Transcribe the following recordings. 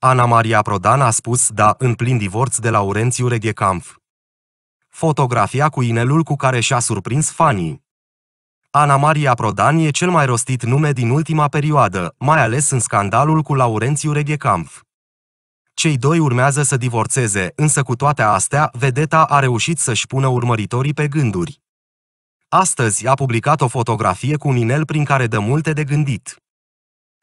Ana Maria Prodan a spus da în plin divorț de Laurențiu Reghecamp. Fotografia cu inelul cu care și-a surprins fanii. Ana Maria Prodan e cel mai rostit nume din ultima perioadă, mai ales în scandalul cu Laurențiu Reghecamp. Cei doi urmează să divorțeze, însă cu toate astea, vedeta a reușit să-și pună urmăritorii pe gânduri. Astăzi a publicat o fotografie cu un inel prin care dă multe de gândit.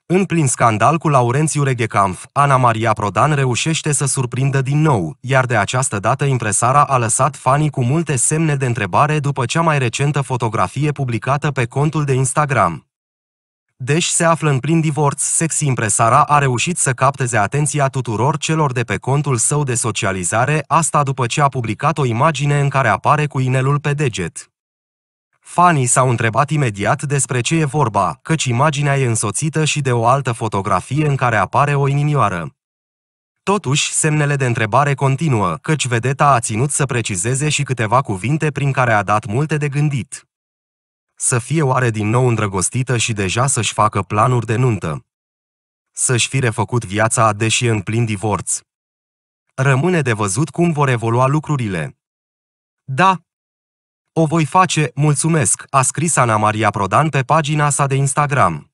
În plin scandal cu Laurențiu Reghecamp, Ana Maria Prodan reușește să surprindă din nou, iar de această dată impresara a lăsat fanii cu multe semne de întrebare după cea mai recentă fotografie publicată pe contul de Instagram. Deși se află în plin divorț, sexy impresara a reușit să capteze atenția tuturor celor de pe contul său de socializare, asta după ce a publicat o imagine în care apare cu inelul pe deget. Fanii s-au întrebat imediat despre ce e vorba, căci imaginea e însoțită și de o altă fotografie în care apare o inimioară. Totuși, semnele de întrebare continuă, căci vedeta a ținut să precizeze și câteva cuvinte prin care a dat multe de gândit. Să fie oare din nou îndrăgostită și deja să-și facă planuri de nuntă. Să-și fi refăcut viața, deși în plin divorț. Rămâne de văzut cum vor evolua lucrurile. Da, o voi face, mulțumesc, a scris Ana Maria Prodan pe pagina sa de Instagram.